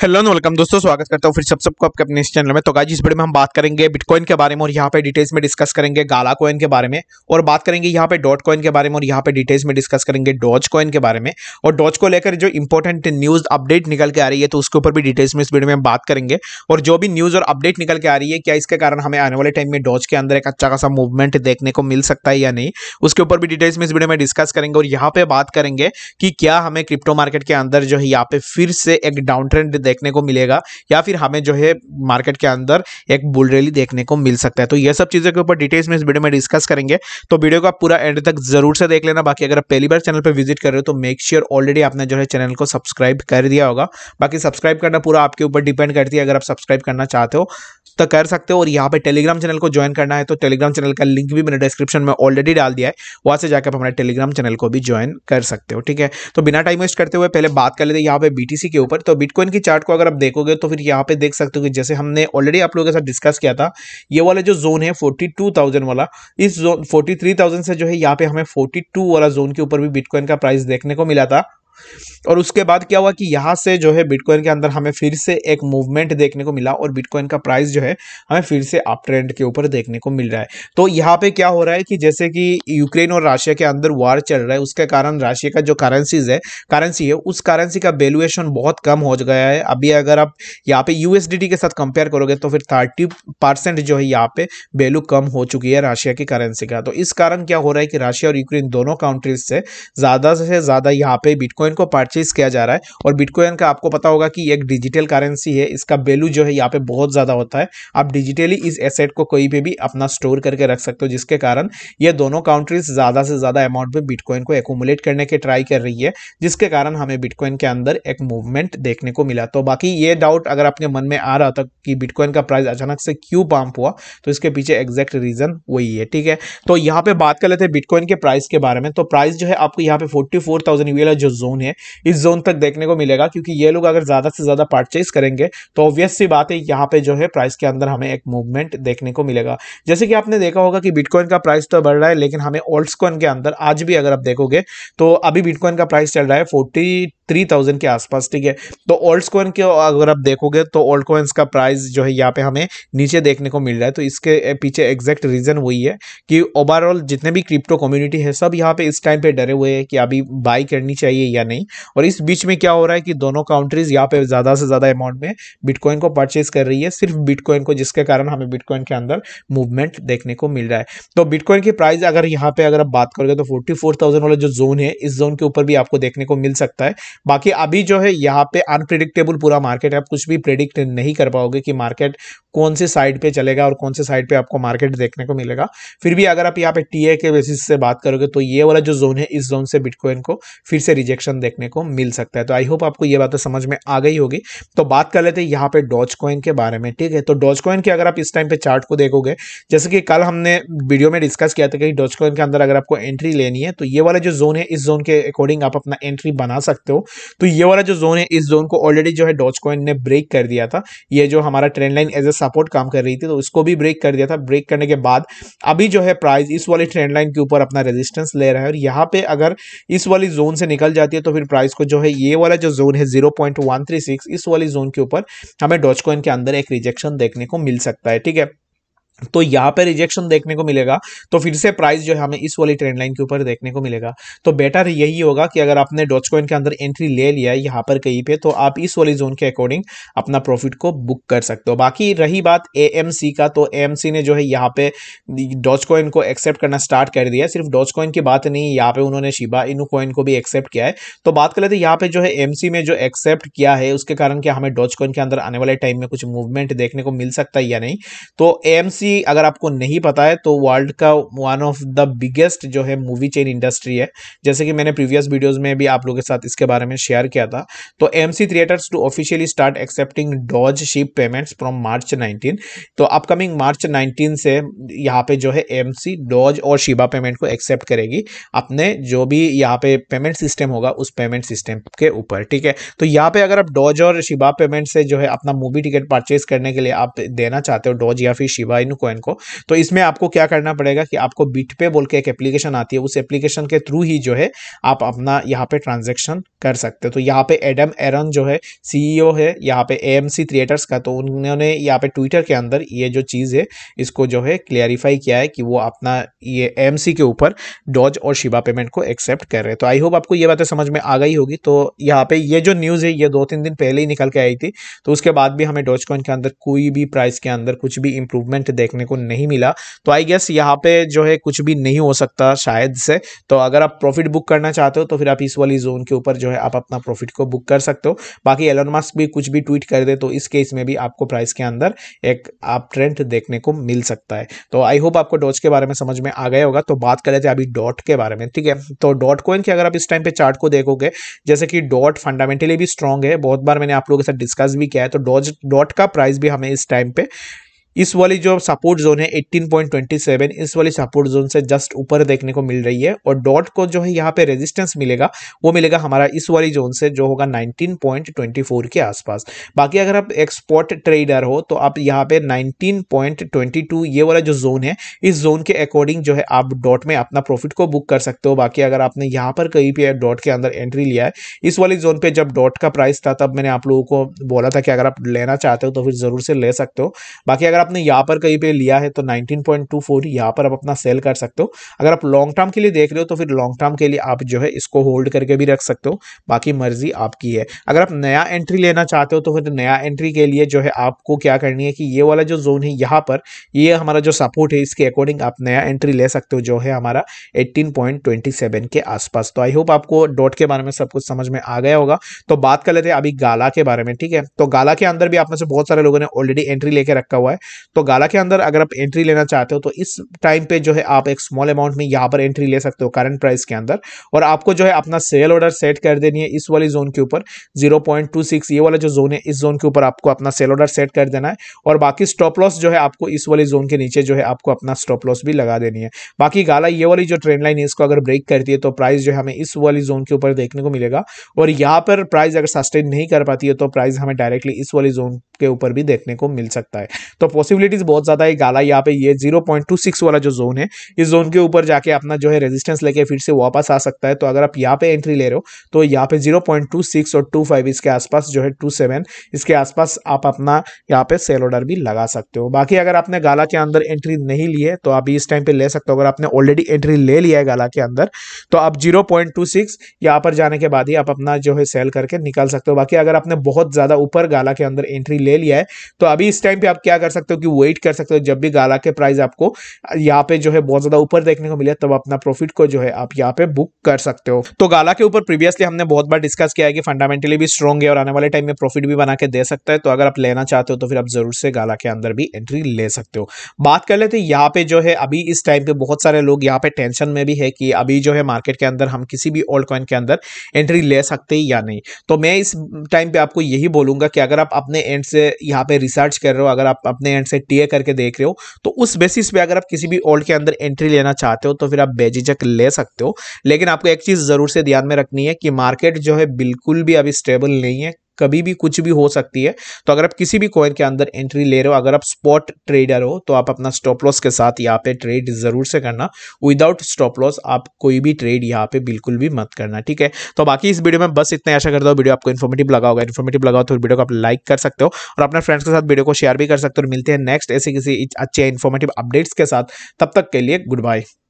hello and welcome दोस्तों स्वागत करता हूँ फिर सब सबको आपके अपने इस चैनल में तो गाइज इस वीडियो में हम बात करेंगे बिटकॉइन के बारे में और यहाँ पे डिटेल्स में डिस्कस करेंगे गाला कॉइन के बारे में और बात करेंगे यहाँ पे डॉट कॉइन के बारे में और यहाँ पे डिटेल्स में डिस्कस करेंगे डॉज कॉइन के बारे में और डॉज को लेकर जो इंपॉर्टेंट न्यूज़ अपडेट निकल के आ रही है तो उसके ऊपर भी डिटेल्स में इस वीडियो में हम बात करेंगे और जो भी न्यूज़ और अपडेट निकल के आ रही है क्या इसके कारण हमें आने वाले टाइम में डॉज के अंदर एक अच्छा खासा मूवमेंट देखने को मिल सकता है या नहीं उसके ऊपर भी डिटेल्स में इस वीडियो में डिस्कस करेंगे और यहाँ पे बात करेंगे कि क्या हमें क्रिप्टो मार्केट के अंदर जो है यहाँ पे फिर से एक डाउन ट्रेंड देखने को मिलेगा या फिर हमें जो है मार्केट के अंदर एक बुल रैली देखने को मिल सकता है तो ये सब चीज़ों के ऊपर डिटेल्स में इस वीडियो में डिस्कस करेंगे तो वीडियो को आप पूरा एंड तक जरूर से देख लेना बाकी अगर आप पहली बार चैनल पर विजिट कर रहे हो तो मेक श्योर ऑलरेडी आपने जो है चैनल को सब्सक्राइब कर दिया होगा बाकी सब्सक्राइब करना पूरा आपके ऊपर डिपेंड करती है अगर आप सब्सक्राइब करना चाहते हो तो कर सकते हो और यहाँ पे टेलीग्राम चैनल को ज्वाइन करना है तो टेलीग्राम चैनल का लिंक भी मैंने डिस्क्रिप्शन में ऑलरेडी डाल दिया है वहाँ से जाकर आप हमारे टेलीग्राम चैनल को भी ज्वाइन कर सकते हो ठीक है तो बिना टाइम वेस्ट करते हुए पहले बात कर लेते हैं यहाँ पे बीटीसी के ऊपर तो बिटकॉइन की चार्ट को अगर आप देखोगे तो फिर यहाँ पे देख सकते हो कि जैसे हमने ऑलरेडी आप लोगों के साथ डिस्कस किया था ये वाले जो जोन है फोर्टी टू थाउजेंड वाला इस जोन फोर्टी थ्री थाउजेंड से जो है यहाँ पे हमें फोर्टी टू वाला जोन के ऊपर भी बिटकॉइन का प्राइस देखने को मिला था और उसके बाद क्या हुआ कि यहाँ से जो है बिटकॉइन के अंदर हमें फिर से एक मूवमेंट देखने को मिला और बिटकॉइन का प्राइस जो है हमें फिर से अप ट्रेंड के ऊपर देखने को मिल रहा है तो यहाँ पे क्या हो रहा है कि जैसे कि यूक्रेन और रशिया के अंदर वार चल रहा है उसके कारण रशिया का जो करेंसीज है करेंसी है उस करेंसी का वैल्यूएशन बहुत कम हो गया है अभी अगर आप यहाँ पे यू के साथ कंपेयर करोगे तो फिर थर्टी परसेंट जो है यहाँ पे वैल्यू कम हो चुकी है रशिया की करेंसी का तो इस कारण क्या हो रहा है कि रशिया और यूक्रेन दोनों कंट्रीज से ज़्यादा से ज़्यादा यहाँ पे बिटकॉइन बिटकॉइन को परचेज किया जा रहा है और बिटकॉइन का आपको पता होगा कि एक डिजिटल करेंसी है इसका वैल्यू जो है यहाँ पे बहुत ज़्यादा होता है आप डिजिटली इस एसेट को कहीं पे भी अपना स्टोर करके रख सकते हो जिसके कारण ये दोनों काउंट्रीज ज़्यादा से ज़्यादा अमाउंट में बिटकॉइन को एकोमुलेट करने के ट्राई कर रही है जिसके कारण हमें बिटकॉइन के अंदर एक मूवमेंट देखने को मिला तो बाकी ये डाउट अगर आपके मन में आ रहा था कि बिटकॉइन का प्राइस अचानक से क्यों पम्प हुआ तो इसके पीछे एग्जैक्ट रीज़न वही है ठीक है तो यहाँ पे बात कर लेते हैं बिटकॉइन के प्राइस के बारे में तो प्राइस जो है आपको यहाँ पे फोर्टी फोर थाउजेंड जो जोन जोन है इस जोन तक देखने को मिलेगा क्योंकि ये लोग अगर ज़्यादा से ज़्यादा परचेज करेंगे तो ऑब्वियस सी बात है यहाँ पे जो है प्राइस के अंदर हमें एक मूवमेंट देखने को मिलेगा जैसे कि आपने देखा होगा कि बिटकॉइन का प्राइस तो बढ़ रहा है लेकिन हमें ओल्ड्स कॉइन के अंदर आज भी अगर आप देखोगे तो अभी बिटकॉइन का प्राइस चल रहा है फोर्टी थ्री थाउजेंड के आसपास ठीक है तो ओल्ड कॉइन के अगर आप देखोगे तो ओल्ड कॉइन्स का प्राइस जो है यहाँ पे हमें नीचे देखने को मिल रहा है तो इसके पीछे एग्जैक्ट रीजन वही है कि ओवरऑल जितने भी क्रिप्टो कम्युनिटी है सब यहाँ पे इस टाइम पे डरे हुए हैं कि अभी बाई करनी चाहिए या नहीं और इस बीच में क्या हो रहा है कि दोनों काउंट्रीज यहाँ पे ज़्यादा से ज़्यादा अमाउंट में बिटकॉइन को परचेज कर रही है सिर्फ बिटकॉइन को जिसके कारण हमें बिटकॉइन के अंदर मूवमेंट देखने को मिल रहा है तो बिटकॉइन की प्राइस अगर यहाँ पे अगर आप बात करोगे तो फोर्टी फोर थाउजेंड वाला जो जोन है इस जोन के ऊपर भी आपको देखने को मिल सकता है बाकी अभी जो है यहाँ पे अनप्रिडिक्टेबल पूरा मार्केट है आप कुछ भी प्रिडिक्ट नहीं कर पाओगे कि मार्केट कौन से साइड पे चलेगा और कौन से साइड पे आपको मार्केट देखने को मिलेगा फिर भी अगर आप यहाँ पे टीए के बेसिस से बात करोगे तो ये वाला जो जोन है इस जोन से बिटकॉइन को फिर से रिजेक्शन देखने को मिल सकता है तो आई होप आपको ये बातें समझ में आ गई होगी तो बात कर लेते हैं यहाँ पे डॉज कॉइन के बारे में ठीक है तो डॉज कॉइन के अगर आप इस टाइम पे चार्ट को देखोगे जैसे कि कल हमने वीडियो में डिस्कस किया था कि डॉज कॉइन के अंदर अगर आपको एंट्री लेनी है तो ये वाला जो जोन है इस जोन के अकॉर्डिंग आप अपना एंट्री बना सकते हो तो ये वाला जो जोन है इस जोन को ऑलरेडी जो है डॉच कॉइन ने ब्रेक कर दिया था ये जो हमारा trend line as a support काम कर रही थी तो इसको भी ब्रेक कर दिया था ब्रेक करने के बाद अभी जो है प्राइस इस वाली ट्रेंड लाइन के ऊपर अपना रेजिस्टेंस ले रहा है और यहाँ पे अगर इस वाली जोन से निकल जाती है तो फिर प्राइस को जो है ये वाला जो जोन है जीरो इस वाली जोन के ऊपर हमें डॉच कॉइन के अंदर एक रिजेक्शन देखने को मिल सकता है ठीक है तो यहाँ पे रिजेक्शन देखने को मिलेगा तो फिर से प्राइस जो है हमें इस वाली ट्रेंड लाइन के ऊपर देखने को मिलेगा तो बेटर यही होगा कि अगर आपने डॉच कॉइन के अंदर एंट्री ले लिया है यहाँ पर कहीं पे तो आप इस वाली जोन के अकॉर्डिंग अपना प्रॉफिट को बुक कर सकते हो बाकी रही बात ए का तो ए ने जो है यहाँ पे डॉच कॉइन को एक्सेप्ट करना स्टार्ट कर दिया सिर्फ डॉच कॉइन की बात नहीं यहाँ पे उन्होंने शिबा इनू कॉइन को भी एक्सेप्ट किया है तो बात कर लेते यहाँ पे जो है एम में जो एक्सेप्ट किया है उसके कारण क्या हमें डॉच कॉइन के अंदर आने वाले टाइम में कुछ मूवमेंट देखने को मिल सकता है या नहीं तो ए यूएफसी अगर आपको नहीं पता है तो वर्ल्ड का वन ऑफ द बिगेस्ट जो है मूवी चेन इंडस्ट्री है जैसे कि मैंने प्रीवियस वीडियोज में भी आप लोगों के साथ इसके बारे में शेयर किया था तो M C theatres to officially start accepting Doge ship payments from March nineteen तो अपकमिंग मार्च नाइनटीन से यहाँ पे जो है एम सी डॉज और शिबा पेमेंट को एक्सेप्ट करेगी अपने जो भी यहाँ पे पेमेंट सिस्टम होगा उस पेमेंट सिस्टम के ऊपर ठीक है तो यहाँ पे अगर आप डॉज और शिबा पेमेंट से जो है अपना मूवी टिकट परचेज करने के लिए आप देना चाहते हो डॉज या फिर शिबा इन कॉइन को तो इसमें आपको क्या करना पड़ेगा कि आपको बीट पे बोल के एक एप्लीकेशन आती है उस एप्लीकेशन के थ्रू ही जो है आप अपना यहाँ पे ट्रांजेक्शन कर सकते हो तो यहाँ पे एडम एरन जो है सीईओ है यहाँ पे एएमसी क्रिएटर्स का तो उन्होंने यहाँ पे ट्विटर के अंदर ये जो चीज़ है इसको जो है क्लियरिफाई किया है कि वो अपना ये ए के ऊपर डॉज और शिवा पेमेंट को एक्सेप्ट कर रहे हैं तो आई होप आपको ये बातें समझ में आ गई होगी तो यहाँ पे ये जो न्यूज़ है ये दो तीन दिन पहले ही निकल के आई थी तो उसके बाद भी हमें डॉज कॉइन के अंदर कोई भी प्राइस के अंदर कुछ भी इंप्रूवमेंट देख देखने को नहीं मिला तो आई गेस यहाँ पे जो है कुछ भी नहीं हो सकता शायद से तो अगर आप प्रॉफिट बुक करना चाहते हो तो फिर आप इस वाली जोन के ऊपर जो है आप अपना प्रॉफिट को बुक कर सकते हो बाकी एलोन मास्क भी कुछ भी ट्वीट कर दे तो इस केस में भी आपको प्राइस के अंदर एक आप ट्रेंड देखने को मिल सकता है तो आई होप आपको डॉच के बारे में समझ में आ गया होगा तो बात कर लेते अभी डॉट के बारे में ठीक है तो डॉट कोइन की अगर आप इस टाइम पे चार्ट को देखोगे जैसे कि डॉट फंडामेंटली भी स्ट्रॉन्ग है बहुत बार मैंने आप लोगों के साथ डिस्कस भी किया है तो डॉज डॉट का प्राइस भी हमें इस टाइम पे इस वाली जो सपोर्ट जोन है 18.27 इस वाली सपोर्ट जोन से जस्ट ऊपर देखने को मिल रही है और डॉट को जो है यहाँ पे रेजिस्टेंस मिलेगा वो मिलेगा हमारा इस वाली जोन से जो होगा 19.24 के आसपास बाकी अगर आप एक स्पॉट ट्रेडर हो तो आप यहाँ पे 19.22 ये वाला जो जोन है इस जोन के अकॉर्डिंग जो है आप डॉट में अपना प्रॉफिट को बुक कर सकते हो बाकी अगर आपने यहाँ पर कहीं भी डॉट के अंदर एंट्री लिया है इस वाली जोन पर जब डॉट का प्राइस था तब मैंने आप लोगों को बोला था कि अगर आप लेना चाहते हो तो फिर जरूर से ले सकते हो बाकी अगर आपने यहाँ पर कहीं पे लिया है तो 19.24 यहाँ पर आप अपना सेल कर सकते हो अगर आप लॉन्ग टर्म के लिए देख रहे हो तो फिर लॉन्ग टर्म के लिए आप जो है इसको होल्ड करके भी रख सकते हो बाकी मर्जी आपकी है अगर आप नया एंट्री लेना चाहते हो तो फिर नया एंट्री के लिए जो है आपको क्या करनी है कि ये वाला जो जोन है यहाँ पर ये हमारा जो सपोर्ट है इसके अकॉर्डिंग आप नया एंट्री ले सकते हो जो है हमारा एट्टीन के आसपास तो आई होप आपको डॉट के बारे में सब कुछ समझ में आ गया होगा तो बात कर लेते हैं अभी गाला के बारे में ठीक है तो गाला के अंदर भी आप में से बहुत सारे लोगों ने ऑलरेडी एंट्री लेके रखा हुआ है तो गाला के अंदर अगर आप एंट्री लेना चाहते हो तो इस टाइम पे जो है आप एक स्मॉल अमाउंट में यहाँ पर एंट्री ले सकते हो करंट प्राइस के अंदर और आपको जो है अपना सेल ऑर्डर सेट कर देनी है इस वाली जोन के ऊपर जीरो ये वाला जो जोन है इस जोन के ऊपर आपको अपना सेल ऑर्डर सेट कर देना है और बाकी स्टॉप लॉस जो है आपको इस वाली जोन के नीचे जो है आपको अपना स्टॉप लॉस भी लगा देनी है बाकी गाला ये वाली जो ट्रेंड लाइन है इसको अगर ब्रेक करती है तो प्राइस जो है हमें इस वाली जोन के ऊपर देखने को मिलेगा और यहाँ पर प्राइस अगर सस्टेन नहीं कर पाती है तो प्राइस हमें डायरेक्टली इस वाली जोन के ऊपर भी देखने को मिल सकता है तो पॉसिबिलिटीज बहुत ज़्यादा है गाला यहाँ पे ये 0.26 वाला जो जोन है इस जोन के ऊपर जाके अपना जो है रेजिस्टेंस लेके फिर से वापस आ सकता है तो अगर आप यहाँ पे एंट्री ले रहे हो तो यहाँ पे 0.26 और 25 इसके आसपास जो है 27 इसके आसपास आप अपना यहाँ पे सेल ऑर्डर भी लगा सकते हो बाकी अगर आपने गाला के अंदर एंट्री नहीं ली है तो आप इस टाइम पे ले सकते हो अगर आपने ऑलरेडी एंट्री ले लिया है गाला के अंदर तो आप जीरो पॉइंट टू सिक्स यहाँ पर जाने के बाद ही आप अपना जो है सेल करके निकाल सकते हो बाकी अगर आपने बहुत ज़्यादा ऊपर गाला के अंदर एंट्री ले लिया है तो अभी इस टाइम पे आप क्या कर सकते हो हो कि वेट कर सकते हो जब भी गाला के प्राइस आपको यहाँ पे जो है बहुत ज़्यादा ऊपर देखने को मिले तब अपना प्रॉफिट को जो है आप यहाँ पे बुक कर सकते हो तो गाला के ऊपर प्रीवियसली हमने बहुत बार डिस्कस किया है कि फंडामेंटली भी स्ट्रॉन्ग है और आने वाले टाइम में प्रॉफिट भी बना के दे सकता है तो अगर आप लेना चाहते हो तो फिर आप जरूर से गाला के अंदर भी एंट्री ले सकते हो बात कर लेते यहाँ पे जो है अभी इस टाइम पे बहुत सारे लोग यहाँ पे टेंशन में भी है कि अभी जो है मार्केट के अंदर हम किसी भी ओल्ड कॉइन के अंदर एंट्री ले सकते हैं या नहीं तो मैं इस टाइम पे आपको यही बोलूंगा कि अगर आप अपने एंड से यहाँ पे रिसर्च कर रहे हो अगर आप अपने एंड से टीए करके देख रहे हो तो उस बेसिस पे अगर आप किसी भी ओल्ड के अंदर एंट्री लेना चाहते हो तो फिर आप बेजिजक ले सकते हो लेकिन आपको एक चीज़ ज़रूर से ध्यान में रखनी है कि मार्केट जो है बिल्कुल भी अभी स्टेबल नहीं है कभी भी कुछ भी हो सकती है तो अगर आप किसी भी कॉइन के अंदर एंट्री ले रहे हो अगर आप स्पॉट ट्रेडर हो तो आप अपना स्टॉप लॉस के साथ यहाँ पे ट्रेड जरूर से करना विदाउट स्टॉप लॉस आप कोई भी ट्रेड यहाँ पे बिल्कुल भी मत करना ठीक है तो बाकी इस वीडियो में बस इतना आशा करता हूँ वीडियो आपको इन्फॉर्मेटिव लगा होगा इन्फॉर्मेटिव लगा तो वीडियो को आप लाइक कर सकते हो और अपने फ्रेंड्स के साथ वीडियो को शेयर भी कर सकते हो मिलते हैं नेक्स्ट ऐसे किसी अच्छे इन्फॉर्मेटिव अपडेट्स के साथ तब तक के लिए गुड बाय